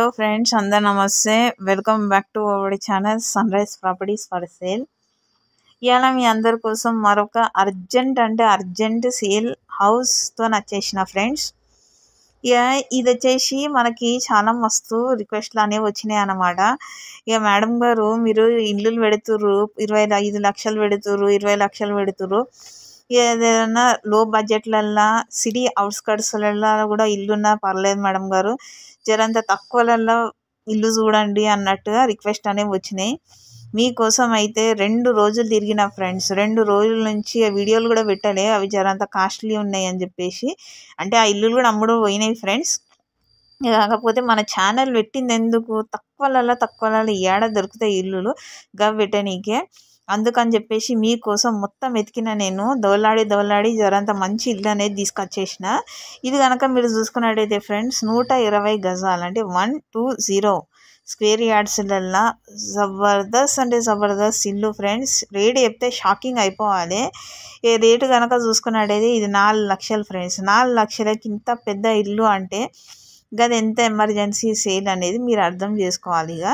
hello friends అందరు నమస్తే welcome back to our channel Sunrise Properties for sale ఇవాళ మీ అందరి కోసం మరొక అర్జెంట్ అంటే అర్జెంట్ సేల్ హౌస్తో వచ్చేసిన ఫ్రెండ్స్ ఇక ఇది వచ్చేసి మనకి చాలా మస్తు రిక్వెస్ట్లు అనేవి వచ్చినాయి అన్నమాట ఇక మేడం గారు మీరు ఇల్లు పెడుతుర్రు ఇరవై ఐదు లక్షలు పెడుతుర్రు ఇరవై లక్షలు పెడుతుర్రు ఏదైనా లో బడ్జెట్లల్లో సిటీ అవుట్స్కట్స్లలో కూడా ఇల్లున్నా పర్లేదు మేడం గారు అంత తక్కువలలో ఇల్లు చూడండి అన్నట్టుగా రిక్వెస్ట్ అనేవి వచ్చినాయి మీకోసం అయితే రెండు రోజులు తిరిగిన ఫ్రెండ్స్ రెండు రోజుల నుంచి ఆ వీడియోలు కూడా పెట్టలే అవి జరంత కాస్ట్లీ ఉన్నాయి అని చెప్పేసి అంటే ఆ ఇల్లులు కూడా అమ్ముడు పోయినాయి ఫ్రెండ్స్ కాకపోతే మన ఛానల్ పెట్టింది ఎందుకు తక్కువలలో తక్కువలలో ఏడ దొరుకుతాయి ఇల్లులు గవ్ పెట్టనీకే అందుకని చెప్పేసి మీకోసం మొత్తం వెతికిన నేను దోలాడి దోలాడి జరంత మంచి ఇల్లు అనేది తీసుకొచ్చేసిన ఇది కనుక మీరు చూసుకున్నట్టయితే ఫ్రెండ్స్ నూట ఇరవై గజాలు అంటే వన్ టూ జీరో స్క్వేర్ యార్డ్స్లల్లా జబర్దస్త్ అంటే జబర్దస్త్ ఇల్లు ఫ్రెండ్స్ రేట్ చెప్తే షాకింగ్ అయిపోవాలి ఏ రేటు కనుక చూసుకున్నట్టయితే ఇది నాలుగు లక్షలు ఫ్రెండ్స్ నాలుగు లక్షలకి ఇంత పెద్ద ఇల్లు అంటే గది ఎంత ఎమర్జెన్సీ సేల్ అనేది మీరు అర్థం చేసుకోవాలి ఇక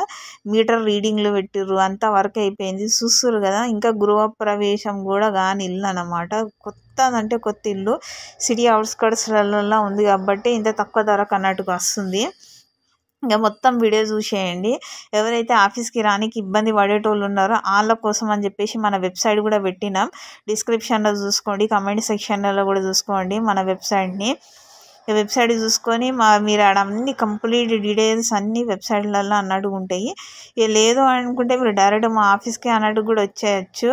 మీటర్ రీడింగ్లు పెట్టిర్రు అంతా వర్క్ అయిపోయింది చూస్తురు కదా ఇంకా గృహప్రవేశం కూడా కానీ ఇల్లు అనమాట కొత్త అంటే కొత్త ఇల్లు సిటీ అవుట్స్కట్స్లలో ఉంది కాబట్టి ఇంత తక్కువ ధరకు అన్నట్టుగా వస్తుంది ఇంకా మొత్తం వీడియో చూసేయండి ఎవరైతే ఆఫీస్కి రానికి ఇబ్బంది పడేటోళ్ళు ఉన్నారో వాళ్ళ కోసం అని చెప్పేసి మన వెబ్సైట్ కూడా పెట్టినాం డిస్క్రిప్షన్లో చూసుకోండి కమెంట్ సెక్షన్లలో కూడా చూసుకోండి మన వెబ్సైట్ని వెబ్సైట్ చూసుకొని మా మీరు ఆడ అన్ని కంప్లీట్ డీటెయిల్స్ అన్ని వెబ్సైట్లలో అన్నట్టు ఉంటాయి ఇక లేదు అనుకుంటే మీరు డైరెక్ట్ మా ఆఫీస్కి అన్నట్టు కూడా వచ్చేయచ్చు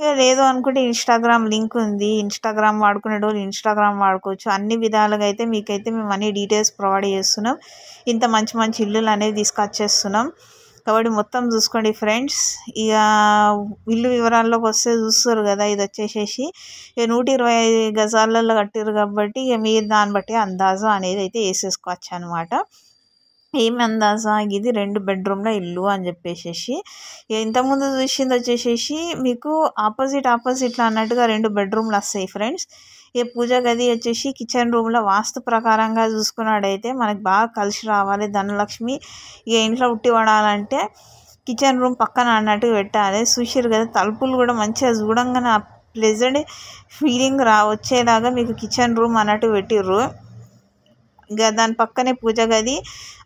ఇక లేదు అనుకుంటే ఇన్స్టాగ్రామ్ లింక్ ఉంది ఇన్స్టాగ్రామ్ వాడుకునే వాళ్ళు ఇన్స్టాగ్రామ్ వాడుకోవచ్చు అన్ని విధాలుగా అయితే మీకైతే మేము అన్ని డీటెయిల్స్ ప్రొవైడ్ చేస్తున్నాం ఇంత మంచి మంచి ఇల్లులు అనేవి తీసుకొచ్చేస్తున్నాం కాబట్టి మొత్తం చూసుకోండి ఫ్రెండ్స్ ఇక ఇల్లు వివరాల్లోకి వస్తే చూస్తారు కదా ఇది వచ్చేసేసి ఇక నూట ఇరవై ఐదు గజాలలో కట్టారు కాబట్టి ఇక మీ దాన్ని బట్టి అందాజం అనేది అయితే వేసేసుకోవచ్చు అనమాట ఏమి అందాజా ఇది రెండు బెడ్రూమ్ల ఇల్లు అని చెప్పేసేసి ఇంతకుముందు చూసింది వచ్చేసేసి మీకు ఆపోజిట్ ఆపోజిట్లో అన్నట్టుగా రెండు బెడ్రూమ్లు వస్తాయి ఫ్రెండ్స్ ఈ పూజ గది వచ్చేసి కిచెన్ రూమ్లో వాస్తు ప్రకారంగా చూసుకున్నాడైతే మనకి బాగా కలిసి రావాలి ధనలక్ష్మి ఇక ఇంట్లో ఉట్టి పడాలంటే కిచెన్ రూమ్ పక్కన అన్నట్టు పెట్టాలి చూసారు కదా తలుపులు కూడా మంచిగా చూడంగానే ఆ ప్లెజెంట్ ఫీలింగ్ రా వచ్చేలాగా మీకు కిచెన్ రూమ్ అన్నట్టు పెట్టిర్రు ఇంకా దాని పక్కనే పూజ గది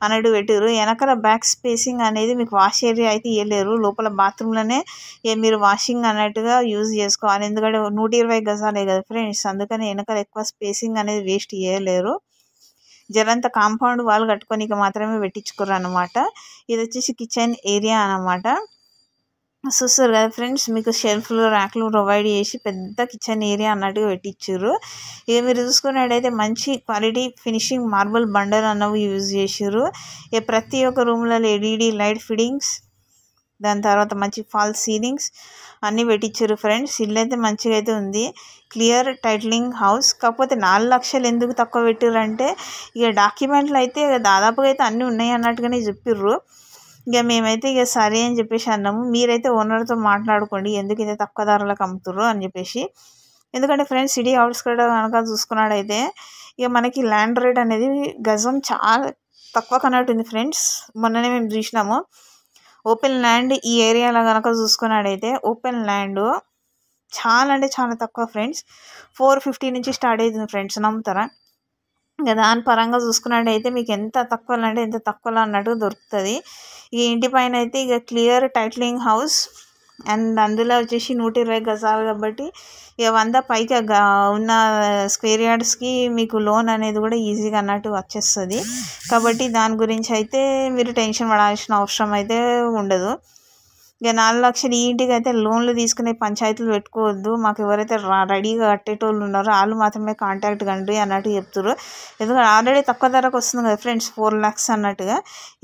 అన్నట్టు పెట్టారు వెనకాల బ్యాక్ స్పేసింగ్ అనేది మీకు వాష్ ఏరియా అయితే ఇవ్వలేరు లోపల బాత్రూంలోనే మీరు వాషింగ్ అన్నట్టుగా యూజ్ చేసుకోవాలి ఎందుకంటే నూట ఇరవై గజాలే కదా ఫ్రెండ్స్ అందుకని వెనకాల ఎక్కువ స్పేసింగ్ అనేది వేస్ట్ చేయలేరు జరంత కాంపౌండ్ వాల్ కట్టుకొని ఇక మాత్రమే పెట్టించుకోరు అనమాట ఇది వచ్చేసి కిచెన్ ఏరియా అనమాట చూస్తారు కదా ఫ్రెండ్స్ మీకు షెల్ఫ్లు ర్యాక్లు ప్రొవైడ్ చేసి పెద్ద కిచెన్ ఏరియా అన్నట్టుగా పెట్టించారు ఇక మీరు చూసుకున్నట్టయితే మంచి క్వాలిటీ ఫినిషింగ్ మార్బుల్ బండర్ అన్నవి యూజ్ చేసారు ఇక ప్రతి ఒక్క రూమ్లలో ఎల్ఈడి లైట్ ఫిడింగ్స్ దాని తర్వాత మంచి ఫాల్ సీలింగ్స్ అన్నీ పెట్టించారు ఫ్రెండ్స్ ఇల్లు అయితే మంచిగా అయితే ఉంది క్లియర్ టైటిలింగ్ హౌస్ కాకపోతే నాలుగు లక్షలు ఎందుకు తక్కువ పెట్టారంటే ఇక డాక్యుమెంట్లు అయితే దాదాపుగా అయితే అన్నీ ఉన్నాయి అన్నట్టుగానే చెప్పిర్రు ఇక మేమైతే ఇక సరే అని చెప్పేసి అన్నాము మీరైతే ఓనర్తో మాట్లాడుకోండి ఎందుకు ఇదే తక్కువ ధరలకు అమ్ముతుర్రు అని చెప్పేసి ఎందుకంటే ఫ్రెండ్స్ సిటీ అవుట్స్కట్ కనుక చూసుకున్నాడైతే ఇక మనకి ల్యాండ్ రేట్ అనేది గజం చాలా తక్కువ ఉంది ఫ్రెండ్స్ మొన్ననే మేము చూసినాము ఓపెన్ ల్యాండ్ ఈ ఏరియాలో కనుక చూసుకున్నాడైతే ఓపెన్ ల్యాండ్ చాలా అంటే చాలా తక్కువ ఫ్రెండ్స్ ఫోర్ ఫిఫ్టీ నుంచి స్టార్ట్ అవుతుంది ఫ్రెండ్స్ నమ్ముతారా ఇంకా దాని పరంగా చూసుకున్నట్టయితే మీకు ఎంత తక్కువలో అంటే ఎంత తక్కువలో అన్నట్టు దొరుకుతుంది ఈ ఇంటి పైన అయితే ఇక క్లియర్ టైట్లింగ్ హౌస్ అండ్ అందులో వచ్చేసి నూట ఇరవై గజాలు కాబట్టి ఇక వంద పైకి ఉన్న స్క్వేర్ యార్డ్స్కి మీకు లోన్ అనేది కూడా ఈజీగా అన్నట్టు వచ్చేస్తుంది కాబట్టి దాని గురించి అయితే మీరు టెన్షన్ పడాల్సిన అవసరం అయితే ఉండదు ఇక నాలుగు లక్షలు ఈ ఇంటికి అయితే లోన్లు తీసుకునే పంచాయతీలు పెట్టుకోవద్దు మాకు ఎవరైతే రెడీగా కట్టేటోళ్ళు ఉన్నారో వాళ్ళు మాత్రమే కాంటాక్ట్ కండి అన్నట్టు చెప్తున్నారు ఎందుకంటే ఆల్రెడీ తక్కువ ధరకు వస్తుంది కదా ఫ్రెండ్స్ ఫోర్ ల్యాక్స్ అన్నట్టుగా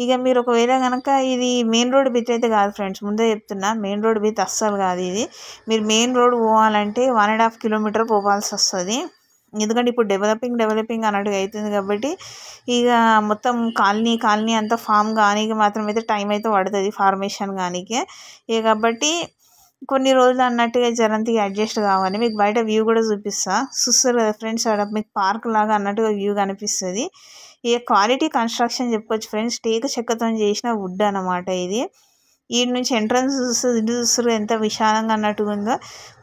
ఇక మీరు ఒకవేళ కనుక ఇది మెయిన్ రోడ్ బిట్ అయితే కాదు ఫ్రెండ్స్ ముందే చెప్తున్నా మెయిన్ రోడ్ బిత్ అస్సలు కాదు ఇది మీరు మెయిన్ రోడ్ పోవాలంటే వన్ అండ్ హాఫ్ కిలోమీటర్ పోవాల్సి వస్తుంది ఎందుకంటే ఇప్పుడు డెవలపింగ్ డెవలపింగ్ అన్నట్టుగా అవుతుంది కాబట్టి ఇక మొత్తం కాలనీ కాలనీ అంతా ఫామ్ కానీ మాత్రం అయితే టైం అయితే పడుతుంది ఫార్మేషన్ కానీకి ఇక కాబట్టి కొన్ని రోజులు అన్నట్టుగా జరంతి అడ్జస్ట్ కావాలి మీకు బయట వ్యూ కూడా చూపిస్తా చూస్తారు కదా ఫ్రెండ్స్ అక్కడ మీకు పార్క్ లాగా అన్నట్టుగా వ్యూ కనిపిస్తుంది ఇక క్వాలిటీ కన్స్ట్రక్షన్ చెప్పుకోవచ్చు ఫ్రెండ్స్ టేక చెక్కతో చేసిన వుడ్ అనమాట ఇది ఈ నుంచి ఎంట్రన్స్ చూస్తే ఇటు చూస్తారు ఎంత విశాలంగా అన్నట్టుగా ఉందో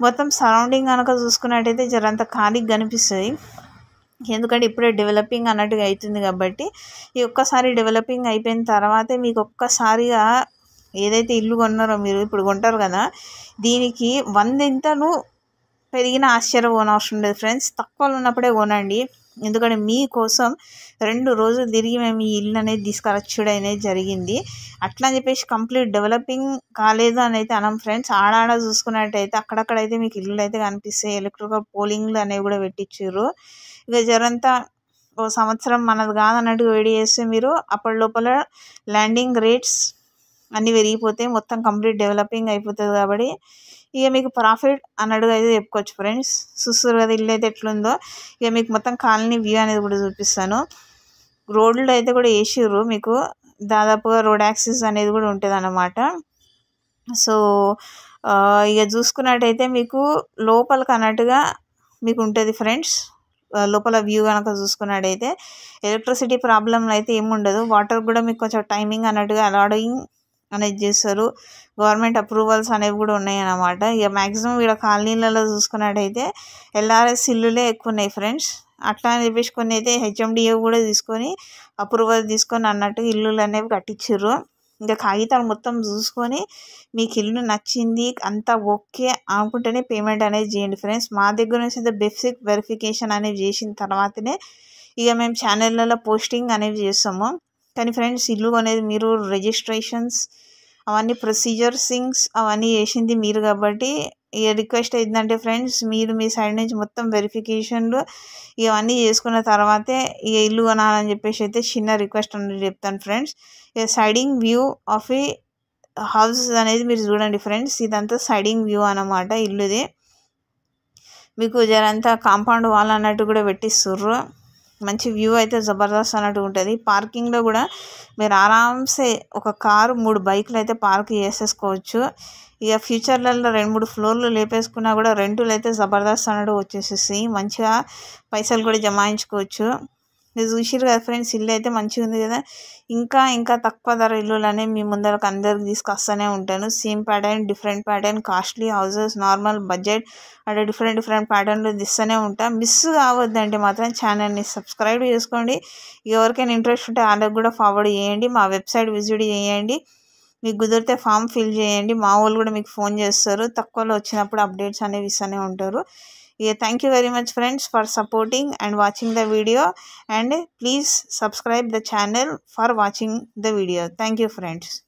మొత్తం సరౌండింగ్ కనుక చూసుకున్నట్టయితే జరంత ఖాళీగా కనిపిస్తుంది ఎందుకంటే ఇప్పుడే డెవలపింగ్ అన్నట్టుగా అవుతుంది కాబట్టి ఈ ఒక్కసారి డెవలపింగ్ అయిపోయిన తర్వాతే మీకు ఒక్కసారిగా ఏదైతే ఇల్లు కొన్నారో మీరు ఇప్పుడు కొంటారు కదా దీనికి వందింతను పెరిగిన ఆశ్చర్యం కొనవసరం లేదు ఫ్రెండ్స్ తక్కువలో ఉన్నప్పుడే కొనండి ఎందుకంటే మీకోసం రెండు రోజులు తిరిగి మేము ఈ ఇల్లు అనేది తీసుకురచ్చుడు అనేది జరిగింది అట్లా అని చెప్పేసి కంప్లీట్ డెవలపింగ్ కాలేదు అని అయితే అనం ఫ్రెండ్స్ ఆడాడ చూసుకున్నట్టయితే అక్కడక్కడైతే మీకు ఇల్లులు అయితే కనిపిస్తాయి ఎలక్ట్రికల్ పోలింగ్లు అనేవి కూడా పెట్టించారు ఇక జరంతా ఓ సంవత్సరం మనది కాదన్నట్టుగా వేడి చేస్తే మీరు అప్పటి లోపల ల్యాండింగ్ రేట్స్ అన్నీ పెరిగిపోతే మొత్తం కంప్లీట్ డెవలపింగ్ అయిపోతుంది కాబట్టి ఇక మీకు ప్రాఫిట్ అన్నట్టుగా అయితే చెప్పుకోవచ్చు ఫ్రెండ్స్ చూస్తారు కదా ఇల్లు అయితే ఎట్లుందో ఇక మీకు మొత్తం కాలనీ వ్యూ అనేది కూడా చూపిస్తాను రోడ్లు అయితే కూడా వేసిర్రు మీకు దాదాపుగా రోడ్ యాక్సిస్ అనేది కూడా ఉంటుంది అన్నమాట సో ఇక చూసుకున్నట్టయితే మీకు లోపలికి అన్నట్టుగా మీకు ఉంటుంది ఫ్రెండ్స్ లోపల వ్యూ కనుక చూసుకున్నట్టయితే ఎలక్ట్రిసిటీ ప్రాబ్లం అయితే ఏముండదు వాటర్ కూడా మీకు కొంచెం టైమింగ్ అన్నట్టుగా అలాడింగ్ అనేది చేస్తారు గవర్నమెంట్ అప్రూవల్స్ అనేవి కూడా ఉన్నాయన్నమాట ఇక మ్యాక్సిమం వీళ్ళ కాలనీలలో చూసుకున్నట్టయితే ఎల్ఆర్ఎస్ ఇల్లులే ఎక్కువ ఉన్నాయి ఫ్రెండ్స్ అట్లా అని చెప్పేసి కొన్ని అయితే హెచ్ఎండిఏ కూడా తీసుకొని అప్రూవల్ తీసుకొని అన్నట్టు ఇల్లులు అనేవి కట్టించారు ఇంకా కాగితాలు మొత్తం చూసుకొని మీకు ఇల్లు నచ్చింది అంతా ఓకే అనుకుంటేనే పేమెంట్ అనేది చేయండి ఫ్రెండ్స్ మా దగ్గర నుంచి అయితే బెసిక్ వెరిఫికేషన్ అనేది చేసిన తర్వాతనే ఇక మేము ఛానళ్ళలో పోస్టింగ్ అనేది చేస్తాము కానీ ఫ్రెండ్స్ ఇల్లు అనేది మీరు రిజిస్ట్రేషన్స్ అవన్నీ ప్రొసీజర్ సింగ్స్ అవన్నీ చేసింది మీరు కాబట్టి ఇక రిక్వెస్ట్ ఏంటంటే ఫ్రెండ్స్ మీరు మీ సైడ్ నుంచి మొత్తం వెరిఫికేషన్లు ఇవన్నీ చేసుకున్న తర్వాతే ఇక ఇల్లు కొనాలని చెప్పేసి అయితే చిన్న రిక్వెస్ట్ అనేది చెప్తాను ఫ్రెండ్స్ ఇక siding view of a house అనేది మీరు చూడండి ఫ్రెండ్స్ ఇదంతా సైడింగ్ వ్యూ అన్నమాట ఇల్లుది మీకు జరంతా కాంపౌండ్ వాల్ అన్నట్టు కూడా పెట్టిస్తుర్రు మంచి వ్యూ అయితే జబర్దస్త్ అన్నట్టు ఉంటుంది పార్కింగ్లో కూడా మీరు ఆరామ్సే ఒక కారు మూడు బైకులు అయితే పార్క్ చేసేసుకోవచ్చు ఇక ఫ్యూచర్లలో రెండు మూడు ఫ్లోర్లు లేపేసుకున్నా కూడా రెంటులు అయితే జబర్దస్త్ అన్నట్టు వచ్చేసేసి మంచిగా పైసలు కూడా జమాయించుకోవచ్చు మీరు చూసిర్రు కదా ఫ్రెండ్స్ ఇల్లు అయితే మంచిగా ఉంది కదా ఇంకా ఇంకా తక్కువ ధర ఇల్లులు అనేవి మీ ముందరకు అందరికి తీసుకొస్తూనే ఉంటాను same pattern different pattern costly houses normal budget అంటే డిఫరెంట్ డిఫరెంట్ ప్యాటర్న్లు తీస్తూనే ఉంటా మిస్ కావద్దంటే మాత్రం ఛానల్ని సబ్స్క్రైబ్ చేసుకోండి ఎవరికైనా ఇంట్రెస్ట్ ఉంటే వాళ్ళకి కూడా ఫార్వర్డ్ చేయండి మా వెబ్సైట్ విజిట్ చేయండి మీకు కుదిరితే ఫామ్ ఫిల్ చేయండి మా వాళ్ళు కూడా మీకు ఫోన్ చేస్తారు తక్కువలో వచ్చినప్పుడు అప్డేట్స్ అనేవి ఇస్తూనే ఉంటారు yeah, thank you very much friends for supporting and watching the video and please subscribe the channel for watching the video thank you friends